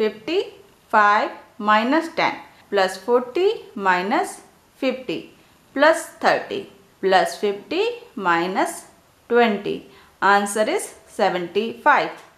55 minus 10 plus 40 minus 50 plus 30 plus 50 minus 20. Answer is 75.